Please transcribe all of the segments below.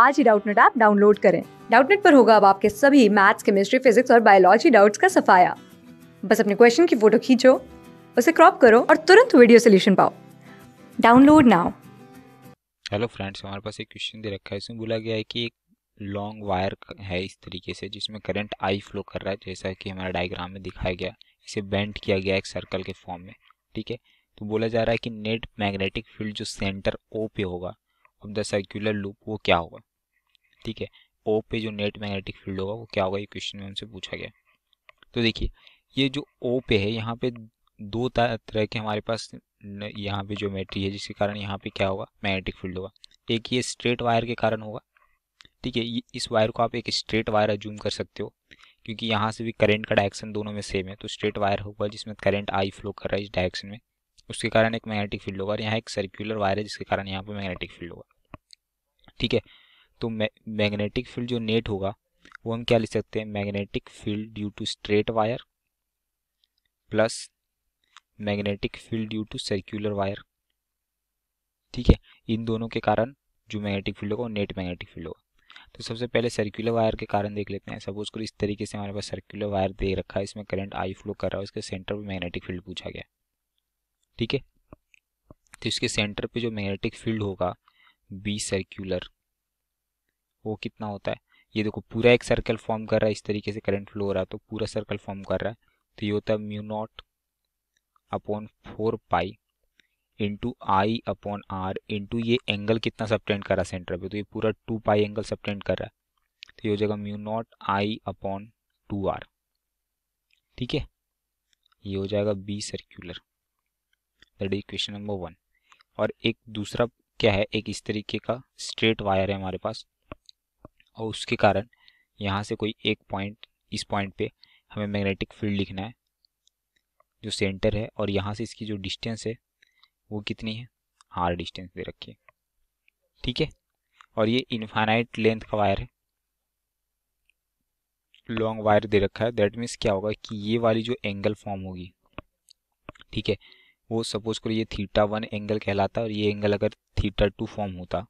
आज ही Doubtnut app download करें डाउटनेट पर होगा अब आपके सभी मैथ्स केमिस्ट्री फिजिक्स और बायोलॉजी डाउट्स का सफाया बस अपने क्वेश्चन की फोटो खींचो उसे क्रॉप करो और तुरंत वीडियो सोल्यूशन पाओ डाउनलोड नाउ हेलो फ्रेंड्स हमारे पास एक क्वेश्चन दे रखा है इसमें बोला गया है कि एक लॉन्ग वायर है इस तरीके से जिसमें करंट आई फ्लो कर रहा है जैसा कि हमारा डायग्राम में दिखाया गया इसे बेंड किया गया एक सर्कल के फॉर्म में ठीक है तो बोला जा रहा है कि नेट मैग्नेटिक फील्ड जो सेंटर ओ पे होगा ऑफ द सर्कुलर लूप वो क्या होगा ठीक है ओ पे जो नेट मैग्नेटिक फील्ड होगा वो क्या होगा ये क्वेश्चन में उनसे पूछा गया तो देखिए ये जो ओ पे है यहाँ पे दो तरह के हमारे पास यहाँ पे ज्योमेट्री है जिसके कारण यहाँ पे क्या होगा मैग्नेटिक फील्ड होगा एक ये स्ट्रेट वायर के कारण होगा ठीक है इस वायर को आप एक स्ट्रेट वायर अज्यूम कर सकते हो क्योंकि यहाँ से भी करंट का डायरेक्शन दोनों में सेम है तो स्ट्रेट वायर होगा जिसमें करंट आई फ्लो कर रहा है इस डायरेक्शन में उसके कारण एक मैग्नेटिक फील्ड होगा और यहाँ एक सर्कुलर वायर है जिसके कारण यहाँ पे मैग्नेटिक फील्ड होगा ठीक है तो मैग्नेटिक फील्ड जो नेट होगा वो हम क्या लिख सकते हैं magnetic field due to straight wire plus magnetic field due to circular wire ठीक है इन दोनों के कारण जो मैग्नेटिक फील्ड होगा वो नेट मैग्नेटिक फील्ड होगा तो सबसे पहले सर्क्यूलर वायर के कारण देख लेते हैं सपोज करो इस तरीके से हमारे पास सर्क्यूलर वायर दे रखा है इसमें करंट आई फ्लो कर रहा है उसके सेंटर पर मैग्नेटिक फील्ड पूछा गया ठीक है तो इसके सेंटर पे जो मैग्नेटिक फील्ड होगा बी सर्क्यूलर वो कितना होता है ये देखो पूरा एक सर्कल फॉर्म कर रहा है इस तरीके से करंट फ्लो हो रहा है तो पूरा सर्कल फॉर्म कर रहा है तो ये होता है mu naught upon four pi into I upon R into ये एंगल कितना सबटेंड कर रहा है सेंटर पे तो ये पूरा टू पाई एंगल सबटेंड कर रहा है तो ये हो जाएगा mu naught I upon two R ठीक है ये हो जाएगा B circular that is question number one और एक दूसरा क्या है एक इस तरीके का स्ट्रेट वायर है हमारे पास और उसके कारण यहाँ से कोई एक पॉइंट इस पॉइंट पे हमें मैग्नेटिक फील्ड लिखना है जो सेंटर है और यहाँ से इसकी जो डिस्टेंस है वो कितनी है हार डिस्टेंस दे रखी है ठीक है और ये इन्फाइनाइट लेंथ का वायर है लॉन्ग वायर दे रखा है दैट मीन्स क्या होगा कि ये वाली जो एंगल फॉर्म होगी ठीक है वो सपोज करो ये थीटा वन एंगल कहलाता है और ये एंगल अगर थीटा टू फॉर्म होता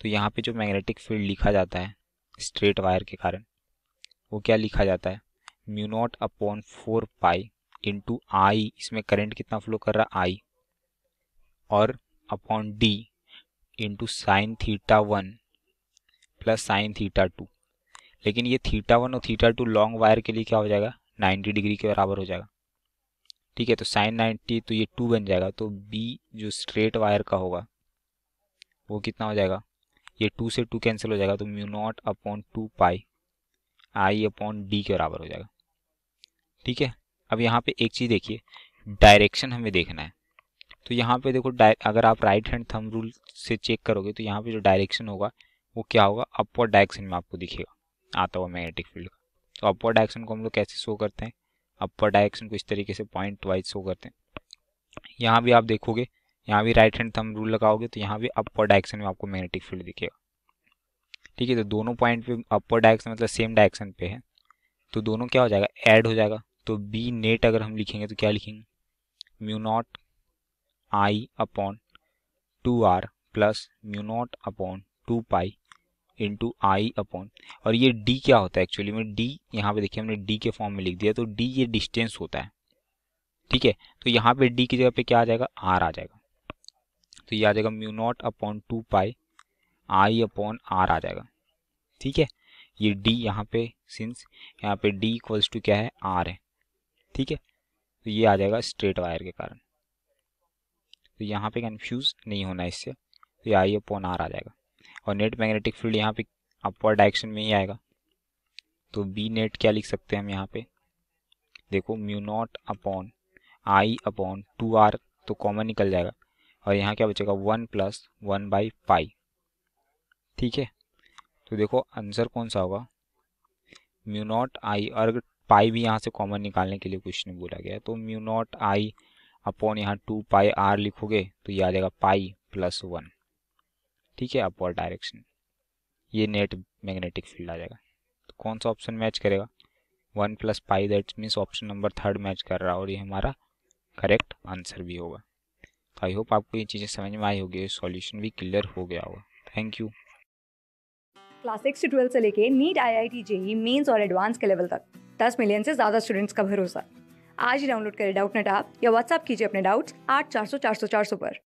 तो यहाँ पे जो मैग्नेटिक फील्ड लिखा जाता है स्ट्रेट वायर के कारण वो क्या लिखा जाता है mu naught upon four pi into I इसमें करंट कितना फ्लो कर रहा आई और upon D into sine theta one plus sine theta two लेकिन ये थीटा वन और थीटा टू लॉन्ग वायर के लिए क्या हो जाएगा 90 डिग्री के बराबर हो जाएगा ठीक है तो साइन 90 तो ये टू बन जाएगा तो बी जो स्ट्रेट वायर का होगा वो कितना हो जाएगा ये टू से टू कैंसिल हो जाएगा तो mu naught upon two pi I upon D के बराबर हो जाएगा ठीक है अब यहाँ पे एक चीज़ देखिए डायरेक्शन हमें देखना है तो यहाँ पे देखो अगर आप राइट हैंड थंब रूल से चेक करोगे तो यहाँ पे जो डायरेक्शन होगा वो क्या होगा अपवर्ड डायरेक्शन में आपको दिखेगा आता हुआ मैग्नेटिक फील्ड का तो अपवर्ड डायरेक्शन को हम लोग कैसे शो करते हैं अपवर्ड डायरेक्शन को इस तरीके से पॉइंट वाइज शो करते हैं यहाँ भी आप देखोगे यहाँ भी राइट हैंड थम रूल लगाओगे तो यहाँ भी अपर डायरेक्शन में आपको मैग्नेटिक फील्ड दिखेगा ठीक है तो दोनों पॉइंट पे अपर डायरेक्शन मतलब सेम डायरेक्शन पे है तो दोनों क्या हो जाएगा ऐड हो जाएगा तो बी नेट अगर हम लिखेंगे तो क्या लिखेंगे mu naught I upon two R plus mu naught upon two pi into I upon और ये डी क्या होता है एक्चुअली में डी यहाँ पे देखिए हमने डी के फॉर्म में लिख दिया तो डी ये डिस्टेंस होता है ठीक है तो यहाँ पे डी की जगह पे क्या आ जाएगा आर आ जाएगा तो ये आ जाएगा mu naught upon two pi I upon R आ जाएगा ठीक है ये डी यहाँ पे सिंस यहाँ पे डी इक्वल्स टू क्या है आर है ठीक है तो ये आ जाएगा स्ट्रेट वायर के कारण तो यहाँ पे कन्फ्यूज नहीं होना इससे तो ये आई अपॉन आर आ जाएगा और नेट मैग्नेटिक फील्ड यहाँ पे अपवर डायरेक्शन में ही आएगा तो बी नेट क्या लिख सकते हैं हम यहाँ पे देखो mu naught upon I upon two R तो कॉमन निकल जाएगा और यहाँ क्या बचेगा one plus one by pi ठीक है तो देखो आंसर कौन सा होगा म्यू नॉट आई और अगर पाई भी यहाँ से कॉमन निकालने के लिए कुछ नहीं बोला गया तो म्यू नॉट आई अपॉन यहाँ टू पाई आर लिखोगे तो ये आ जाएगा पाई प्लस वन ठीक है अपॉर डायरेक्शन ये नेट मैग्नेटिक फील्ड आ जाएगा तो कौन सा ऑप्शन मैच करेगा one plus pi that means option number third match कर रहा है और ये हमारा करेक्ट आंसर भी होगा आई होप आपको ये चीज़ें समझ में आई होगी सॉल्यूशन भी क्लियर हो गया होगा थैंक यू क्लास सिक्स से ट्वेल्थ से लेके NEET I I T JEE mains और एडवांस के लेवल तक दस मिलियन से ज़्यादा स्टूडेंट्स का भरोसा आज ही डाउनलोड करें डाउट नेट आप या व्हाट्सअप कीजिए अपने डाउट्स आठ चार सौ चार सौ चार सौ पर